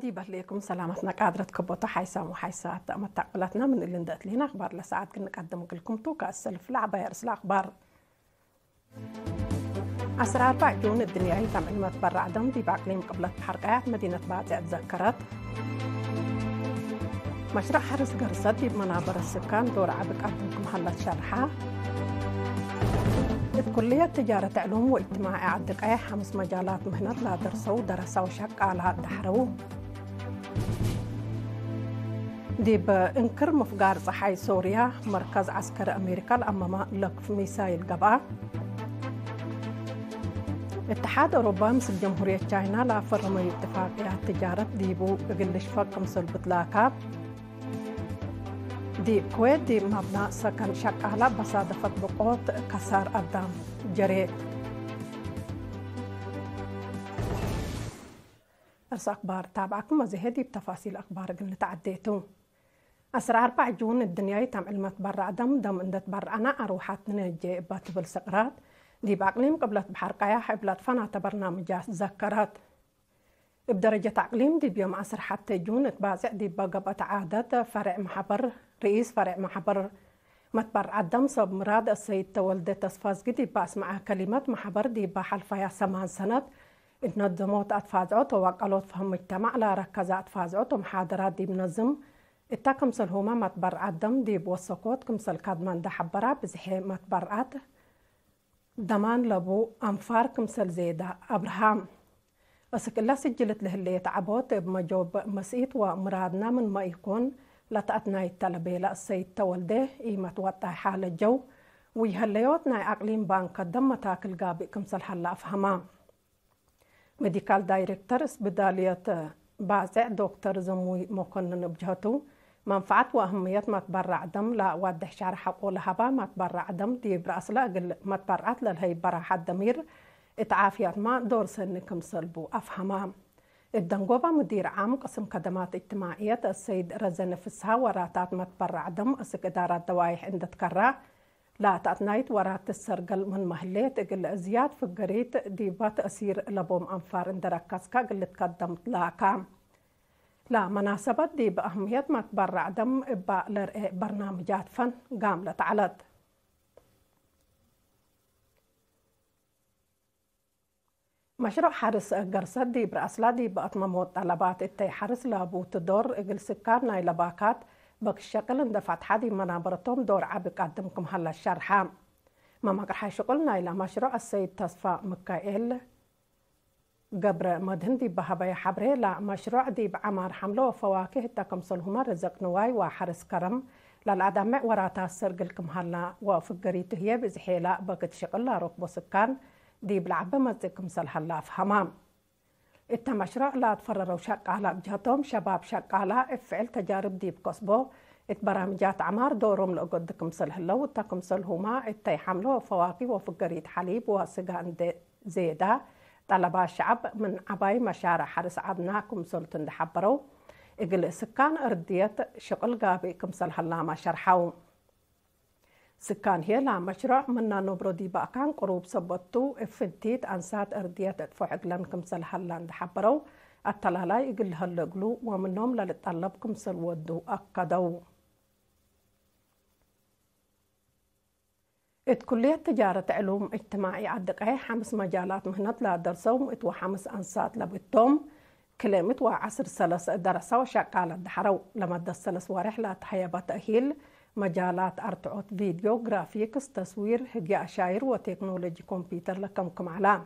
دي بليكم سلامتنا قادرة كبوتا حيسا وحيسا تأمى تعقلاتنا من اللي ندات لينا أخبار لساعات كنا نقدم لكم توكا السلف يرسل اخبار أسرع أربع جون الدنيا تم علمة برا عدم دي باقليم قبلة بحرقات مدينة باعتي تذكرت مشروع حرس قرصة دي بمنابر السكان دور عبق أبوكم حلت شرحة كلية تجارة علوم واجتماعي عدقاي خمس مجالات مهنة لا درسوا درسوا شك على دحرو ديب انكر مفقار صحاي سوريا مركز عسكر أمريكا الأمام لقف ميسايل قبع اتحاد أوروبا مس جمهورية تشاينا لا فرم اتفاقيات تجارة ديبو قلش فق مس البطلاقة دي كويت دي مبنى سكن شقالة بصادفة بقوط كسار أدام جريت فرص أخبار تابعكم وزهدي بتفاصيل أخبار قبل تعديتو أسرع أربع جون الدنيا يتم علمة برا دم دم إن تبرع أنا أروحات نجي باتبل بالسقرات دي بأقليم قبلت بحر قياح إبلات فنات برنامج زكرات بدرجة أقليم دي بيوم أسر حتى جون تبازع دي بقبة عادة فرق محبر رئيس فرق محبر متبر عدم صب مراد السيد تولد تصفاز دي باسمع كلمات محبر دي فيا سمان سنة انظمت أطفال عطو وقالوت فهم مجتمع لا ركز أطفال عطو محاضرات دي منظم اتا كمسل هما متبر عدم دي بوسقوت كمسل كادمان ده حبرا بزحي متبرعات دمان لبو أنفار كمسل زيدا أبرهام أبراهام أسكلا سجلت له اللي يتعبوت بمجوب مسئيت ومرادنا من ما يكون لتأتنا التلبي لأسيد تولده إيمة وطا حال الجو ويهليوتنا أقليم بانك دم متاكل قابي كمسل حلا أفهمام medical director اسبيطالية آه، بازع دكتور زموي مكنن بجهته منفعت وأهمية ما تبرع دم لا وضح شعر قولها با ما تبرع دم دي برأس لا قل ما تبرعت للهي برا حد دمير اتعافيات ما دور سنكم صلبو أفهمها الدنقوبة مدير عام قسم خدمات اجتماعية السيد رزن فسها وراتات ما تبرع دم أسك إدارة دوايح عند تكرر لاعتات نايت ورات السرقل من مهليت قل أزياد في فقريت ديبات أسير لبوم أنفار اندركاسكا قل تقدمت لاكام لا مناسبة دي بأهمية مكبر عدم إبا لرئي برنامجات فن قاملة علت مشروع حرس قرصة دي برأسلا دي بأتممو طلبات اتي حرس لابو تدور إقل سكار ناي لباكات بكشقلن دفعت حدي منا برتوم دور عبق قدمكم هلا الشرحة ما مقرحة شقلنا إلى مشروع السيد تصفى مكائل قبر مدهن دي بهبايا حبري لا مشروع دي بعمار حملو وفواكه تاكم صلهما رزق نواي وحرس كرم للعدم وراتا سرق لكم هلا وفقري تهيب زحيلا بكت شقل لا ركبو سكان دي بلعب مزيكم صلح في حمام إتا مشروع لا تفرروا شاق على بجهتهم شباب شاق على افعل تجارب ديب قصبو إت برامجات عمار دورهم لقد كمسل هلو تكمسل هما إتا يحملوا فواقي وفقريت حليب وسقان زيدا طلبا شعب من عباي مشارع حرس عدنا كمسل تندحبرو إقل سكان أرديت شغل قابي كمسل هلا ما شرحوا سكان هيلا مشروع منا نبرو دي باقان قروب سبتو افنتيت انسات ارديات ادفعك لنكم سلحلان دحبرو التلالاي يقل هلقلو ومنهم للطلبكم ودو أقدو ات كلية تجارة علوم اجتماعي عدقه حمس مجالات مهنت لا درسو اتو حمس أنسات لبتهم كلمت وعصر سلس درسو شقالة دحرو لما دسلس ورحلة حيابة أهيل مجالات أرتعوت فيديو جرافيكس تصوير هجي أشاير وتكنولوجي كمبيوتر لكم كم علام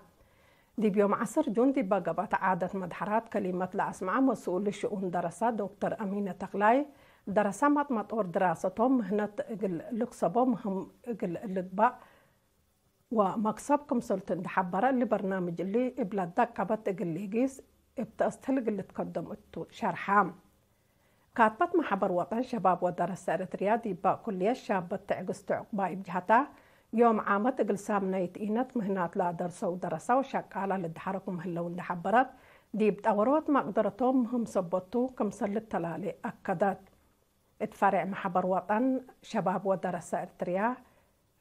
دي بيوم عصر جندي بقبت عادة مدحرات كلمة لأسمع مسؤول لشؤون درسة دكتور أمينة تقلاي دراسة مطمطور دراستهم هنا لقصبهم هم لقبا كم سلطن دحبرة لبرنامج اللي بلادك قبت قليقيس ابتأستهلق قل تقدم شرحام كاتبت محبر وطن شباب ودرس رياضي با كلية شابة تعقس تعقبا بجهتا يوم عامت قلسام نايت إينت مهنات لا درس ودرس درسو على لدحركو مهلو لحبرت دي بتأوروت ما قدرتهم هم صبتو كم سل التلالي أكدت اتفرع محبر وطن شباب ودرسارة رياه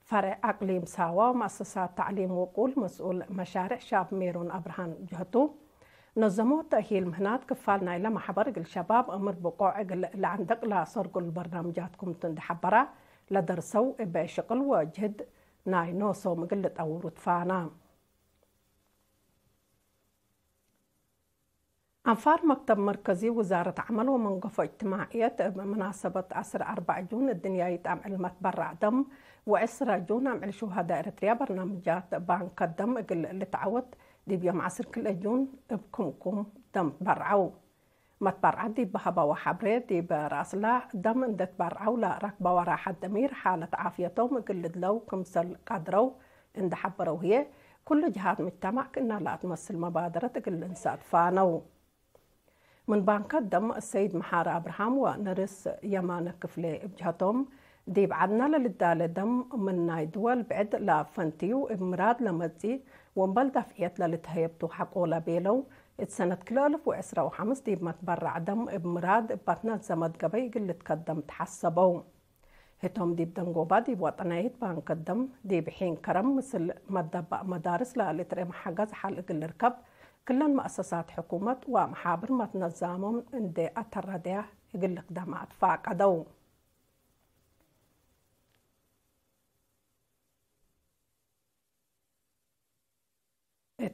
فرع أقليم ساوا مؤسسات تعليم وقول مسؤول مشاريع شاب ميرون أبرهان جهتو نظموه تأهيل مهنات كفالنا إلى محبرق الشباب أمر بقوع اللي عندك لا سرقوا البرنامجاتكم تند حبرة لدرسو بشقل وجهد ناي نوصو مقلة أورو تفانا أنفار مكتب مركزي وزارة عمل ومنقفة اجتماعية بمناسبة عصر 4 جون الدنيا يتعم علمات برع دم وعسر جون عمل شهداء إريتريا برنامجات بانك الدم اللي تعود بيوم عصر كل أيون بكم كم دم برعو ما تبرع بها هبا حبري ديب راس لا دم اند تبرعو لا ركبة وراحة دمير حالة عافيتهم قلد لو كمسل قدرو اند حبرو هي كل جهات مجتمع كنا لا تمثل مبادرة تقل انساد فانو من بانكات دم السيد محارة أبراهام ونرس يمان كفلي بجهتهم ديب عدنا للدالة دم من نايدول بعد لا فنتيو امراد لمزي ومبل دفعيت للتهيبتو حق اولا بيلو سنة كل ألف وعسرة وحمس ديب ما تبرع دم امراد باتنا زمد قبي قلت قدم تحسبو هتوم ديب دم قوبا ديب وطنايت بان قدم ديب حين كرم مثل مدبق مدارس لالترم حال حلق الركب كل المؤسسات حكومة ومحابر ما تنظامهم اندي أترديه يقلق دمات فاقدو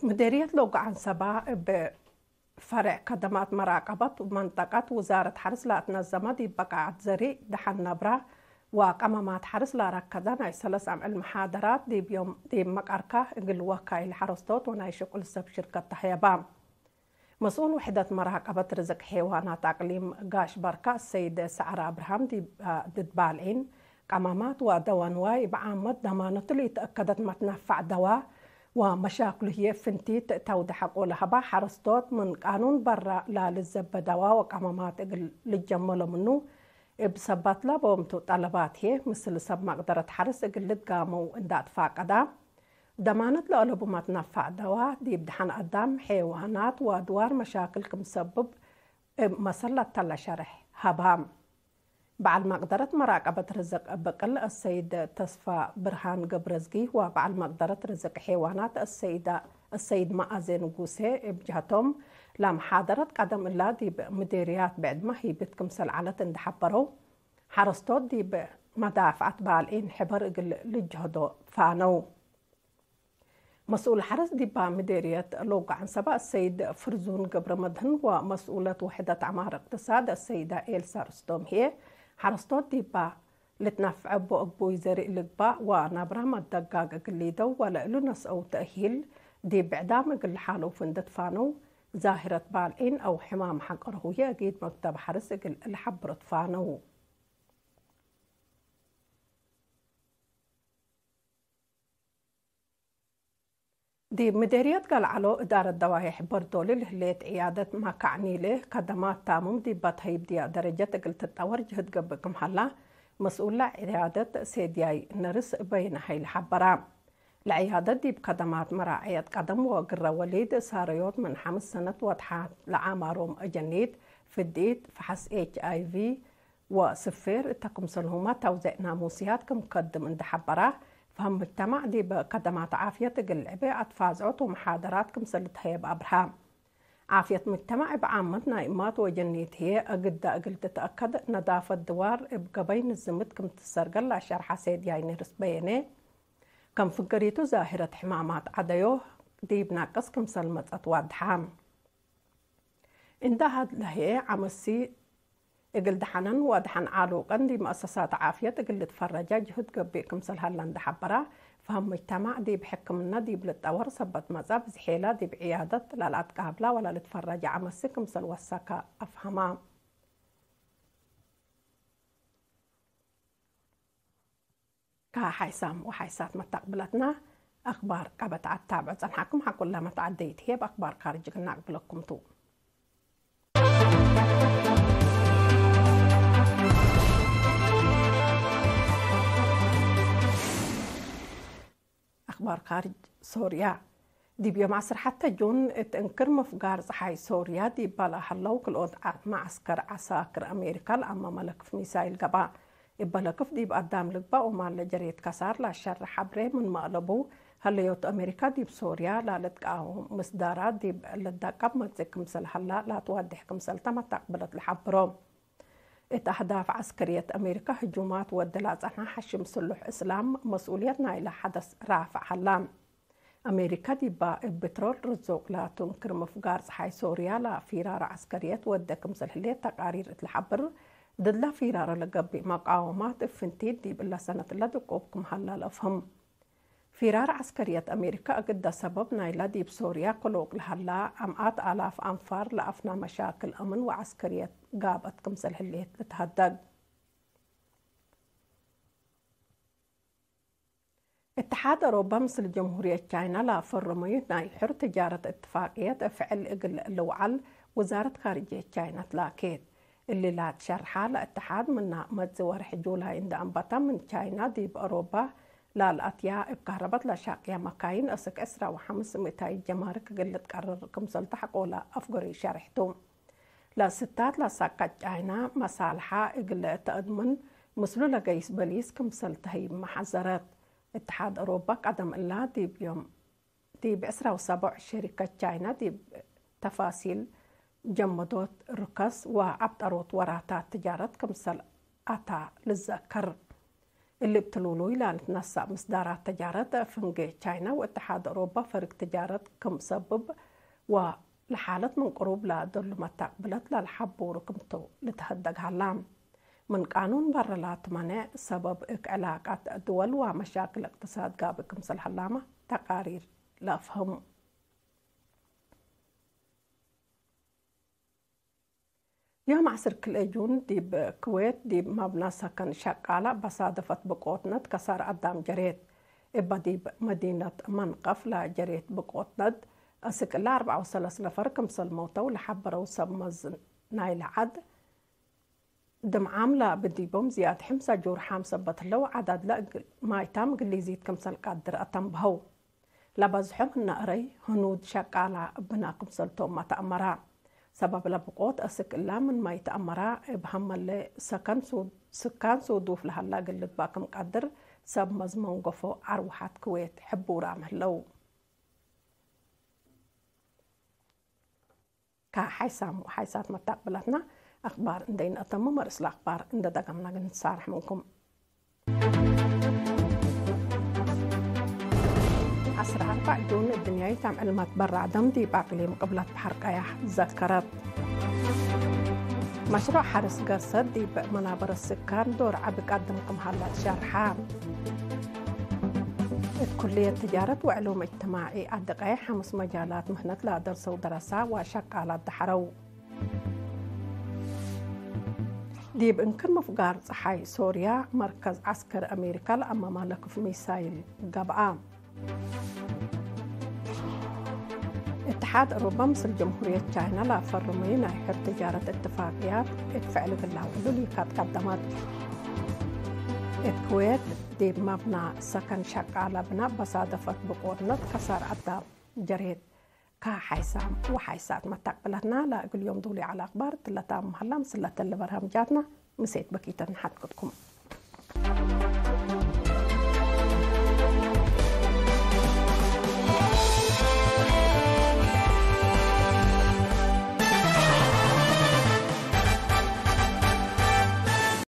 مديرية لوقعان سبا بفرع خدمات مراقبة منطقة وزارة حرس لا تنظمت بقاعد زري دحن نبرة وقمامات حرس لا ركضان أي سلس عم المحاضرات دي بيوم دي مقاركة إنجل وكاي الحرستوت ونايشق سب شركة تحيبام مسؤول وحدة مراقبة رزق حيوانات أقليم قاش بركة السيدة سعرة أبرهام دي ضد بالعين ودوان واي بعامة دمانة اللي تأكدت متنفع تنفع دواء ومشاكله هي فنتيت تودح قولها با حرستوت من قانون برا لا للزبا دوا وقامامات اقل لجمولو منو اب لا بومتو طلبات هي مثل سب مقدرة حرس اقل لدقامو وندات فاقدا دمانت لألوبو ما تنفع دوا دي بدحن أدام حيوانات ودوار مشاكل كمسبب مسلة تلا شرح هبام بعد مقدرة مراقبة رزق بقل السيدة تصفى برهان قبرزقي وبعد مقدرة رزق حيوانات السيدة السيد مأزين قوسي بجهتهم لم حضرت قدم الله دي بمديريات بعد ما هي بتكم سلعات اندحبرو حرستو دي بمدافعة بالين حبر اقل لجهدو فانو مسؤول حرس دي بمديرية لوق عن سبا السيد فرزون قبر مدهن ومسؤولة وحدة عمار اقتصاد السيدة إيل سارستوم هي حرستو ديبا لتنفع ابو اقبو يزاري الاقبا وانا برامة دقاق اقلي دو ولا الو نس او تأهيل دي بعدام اقل حالو فندت فانو زاهرة بالين او حمام حق ارهو يأجيد مكتب حرسك اقل الحبرت فانو دي مديريات قال علو إدارة دوايح بردول لهليت عيادة ما كعني له كدمات تامم دي بطهيب دي درجة قل التور جهد قبكم حلا مسؤولة عيادة سيدياي نرس بين حيل حبرا العيادة دي بقدمات مراعية قدم وقرى وليد ساريوت من حمس سنة وضحات لعامارهم أجنيد في الديت فحص اتش اي في وصفير تقمصلهما توزيع ناموسيات كمقدم عند حبراه فهم مجتمع دي بقدمات عافية قدمات عافيتك العباءة تفازعتهم كم سلت هيب بأبرهام عافية مجتمع بعامتنا إمات هي أقد أقل تتأكد نضافة دوار بقبين الزمت كم تسرق الله شرح سيد يعني رسبيني كم فقريتو زاهرة حمامات عديوه دي بناقص كم سلمت أتواد حام إندها لهي عمسي እግል ድሓነን ወድሓን ዓሉ ቀንዲ መእሰሳት ዓፍየት እግል ልትፈረጃ ጅህድ ገቢእኩም ስልሃለን دحبرا فهم مجتمع دي بحكمنا دي بلتطور سبت مزاب زحيلة دي بعيادة لا لأتقابلة ولا لتفرج عمسك مثل أفهما كا حيسام وحيسات ما تقبلتنا أخبار قبت عتابع زنحكم حكل لما تعديت هي بأخبار خارج نقبلكم تو أخبار خارج سوريا دي ديبيا معسر حتى جون تنكر مفقار صحاي سوريا دي لا حلو كل أود معسكر عساكر أمريكا لأما ملك في ميسايل قبا إبا كف دي بقدام لقبا وما لجريت كسار لا شر حبري من مقلبو هليوت أمريكا دي بسوريا لا لتقاهم مصدارات ديب لدقب متزك كمسل حلا لا توضح كمسل تما تقبلت الحبرو إت أهداف عسكرية أمريكا هجومات ودلازنا حشم سلوح إسلام مسؤوليتنا إلى حدث رافع حلام أمريكا دي با البترول رزوق لا تنكر مفقارز حي سوريا لا فيرار عسكرية ودكم سلحلية تقارير الحبر دلا فيرار لقبي مقاومات فنتيد دي بلا سنة لدقوبكم حلال أفهم فرار عسكرية أمريكا قد سبب ديب بسوريا قلوق لهلا أمئات آلاف أنفار لأفنا مشاكل أمن وعسكرية قابت كمسل اللي تهدد اتحاد أوروبا مثل جمهورية تشاينا لا فرمي نايحر تجارة اتفاقية فعل إقل لوعل وزارة خارجية تشاينا تلاكيت اللي لا تشرحها لاتحاد من نعمة زوار حجولها عند أنبطة من تشاينا دي بأوروبا للأطياء بكهرباء يا مكاين أسك أسرة وحمس متاي الجمارك قلت قرر كم سلتحقوا لا أفقري شرحتهم لا ستات لا ساقت عينا مصالحة قلت أدمن مسلو لقيس بليس كم سلتهي محزرات اتحاد أوروبا قدم إلا دي بيوم دي بأسرة وسبع شركة جاينا ديب تفاصيل جمدوت ركس وعبد أروت وراتا تجارة كمسل أتا للذكر اللبتلولو إلى أن تنسى مصدر التجارة فنجي تشاينا واتحاد أوروبا فرق تجارة كم سبب ولحالة من قروب لا دل تقبلت للحب وركمتو لتهدق هلام من قانون برا لا تمنع سبب علاقات الدول ومشاكل اقتصاد قابل قابكم سلحلامة تقارير لا لأفهم يا معصر كل أيون دي بكويت دي ما مبناسا كان شقالة بصادفة بقوتنت كسر قدام جريت إبا دي بمدينة منقف لا جريت بقوتنت أسك لا أربعة وثلاث نفر كمسل موتو لحبر وسمز نايل عد دم عاملة بدي بوم زياد حمسة جور حامسة بطلو عدد لا ما يتام قلي زيد كمسل قدر أتم بهو حمنا أري هنود شقالة بنا كمسلتهم ما تأمرها sabab labqoot asik ilamin mayta'amara ibhamale ስካንሶ ዶፍ ለሃላ ግልግባ ከም ቃድር ሰብ መዝመን ጎፎ ዓርውሓት ክዌት ሕቡራ ምህለው ካብ ሓይሳም ሓይሳት መታቅብላትና ኣኽባር እንደይነአተሞ መርእስላ ኣኽባር እንደጠቀምና ግን ትሳርሕ ምንኩም ዓስራ دون الدنيا ድንያዊት ኣብ ዕልማት دم دي باقلي مقبلات ባሕር ቀያሕ ዘከረት مشروع حرس دي بمنابر السكان دور قدم قمهلات شرحة كلية تجارة وعلوم اجتماعي الدقاية خمس مجالات مهنة لا درس ودراسة على دحرو ديب انكر مفقار صحي سوريا مركز عسكر أمريكا لأما مالك في ميسايل قبعام اتحاد أوروبا مصر جمهورية تشاينا لا فرمي ناحية تجارة اتفاقيات اتفعل باللاولو اللي كانت قدمت الكويت دي مبنى سكن شق على بنا بصادفت بقورنت خسار عدا جريد كا حيسام وحيسات ما تقبلتنا لا كل يوم دولي على أخبار تلتا مهلا مسلتا اللي برهم جاتنا مسيت بكيتا نحدكم